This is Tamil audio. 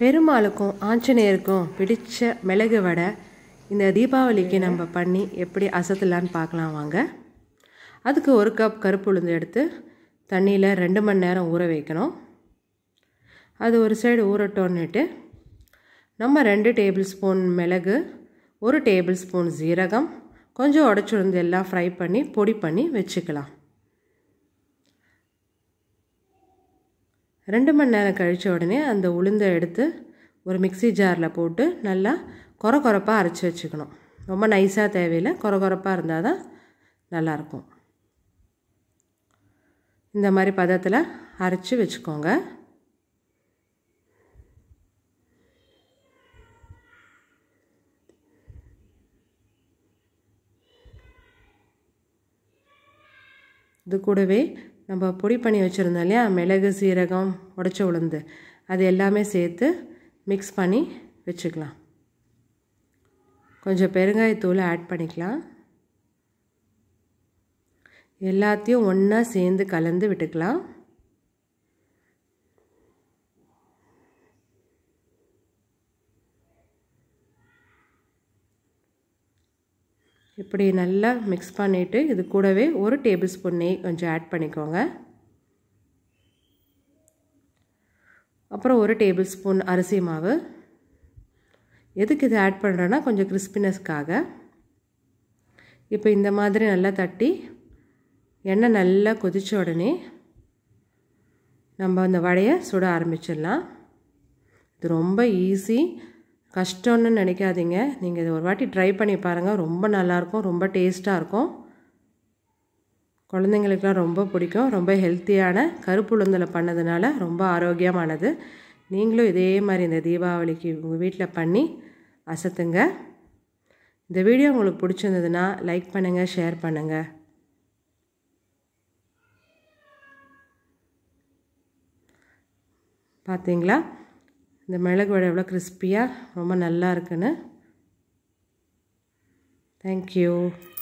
பெருமாளுக்கும் ஆஞ்சநேயருக்கும் பிடித்த மிளகு வடை இந்த தீபாவளிக்கு நம்ம பண்ணி எப்படி அசத்தலான்னு பார்க்கலாம் வாங்க அதுக்கு ஒரு கப் கருப்பு உளுந்து எடுத்து தண்ணியில் ரெண்டு மணி நேரம் ஊற வைக்கணும் அது ஒரு சைடு ஊறட்டோன்னுட்டு நம்ம ரெண்டு டேபிள் ஸ்பூன் மிளகு ஒரு டேபிள் ஸ்பூன் ஜீரகம் கொஞ்சம் உடச்சுருந்து எல்லாம் ஃப்ரை பண்ணி பொடி பண்ணி வச்சுக்கலாம் ரெண்டு மணி நேரம் கழித்த உடனே அந்த உளுந்தை எடுத்து ஒரு மிக்சி ஜாரில் போட்டு நல்லா குறை குறைப்பாக அரைச்சி வச்சுக்கணும் ரொம்ப நைஸாக தேவையில்லை குறை குறைப்பாக இருந்தால் தான் நல்லாயிருக்கும் இந்த மாதிரி பதத்தில் அரைச்சி வச்சுக்கோங்க இது கூடவே நம்ம பொடி பண்ணி வச்சுருந்தோம் இல்லையா மிளகு சீரகம் உடச்ச உளுந்து அது எல்லாமே சேர்த்து மிக்ஸ் பண்ணி வச்சுக்கலாம் கொஞ்சம் பெருங்காயத்தூள் ஆட் பண்ணிக்கலாம் எல்லாத்தையும் ஒன்றா சேர்ந்து கலந்து விட்டுக்கலாம் இப்படி நல்லா மிக்ஸ் பண்ணிவிட்டு இது கூடவே ஒரு டேபிள் ஸ்பூன் நெய் கொஞ்சம் ஆட் பண்ணிக்கோங்க அப்புறம் ஒரு டேபிள் ஸ்பூன் அரிசி மாவு எதுக்கு இது ஆட் பண்ணுறேன்னா கொஞ்சம் கிறிஸ்பினஸ்க்காக இப்போ இந்த மாதிரி நல்லா தட்டி எண்ணெய் நல்லா கொதித்த உடனே நம்ம அந்த வடையை சுட ஆரம்பிச்சிடலாம் இது ரொம்ப ஈஸி கஷ்டம்னு நினைக்காதீங்க நீங்கள் இதை ஒரு வாட்டி ட்ரை பண்ணி பாருங்கள் ரொம்ப நல்லாயிருக்கும் ரொம்ப டேஸ்ட்டாக இருக்கும் குழந்தைங்களுக்கெலாம் ரொம்ப பிடிக்கும் ரொம்ப ஹெல்த்தியான கருப்பு உளுந்தில் பண்ணதுனால ரொம்ப ஆரோக்கியமானது நீங்களும் இதே மாதிரி இந்த தீபாவளிக்கு உங்கள் வீட்டில் பண்ணி அசத்துங்க இந்த வீடியோ உங்களுக்கு பிடிச்சிருந்ததுன்னா லைக் பண்ணுங்கள் ஷேர் பண்ணுங்கள் பார்த்தீங்களா இந்த மிளகு வடை எவ்வளோ கிறிஸ்பியாக ரொம்ப நல்லா இருக்குன்னு தேங்க்யூ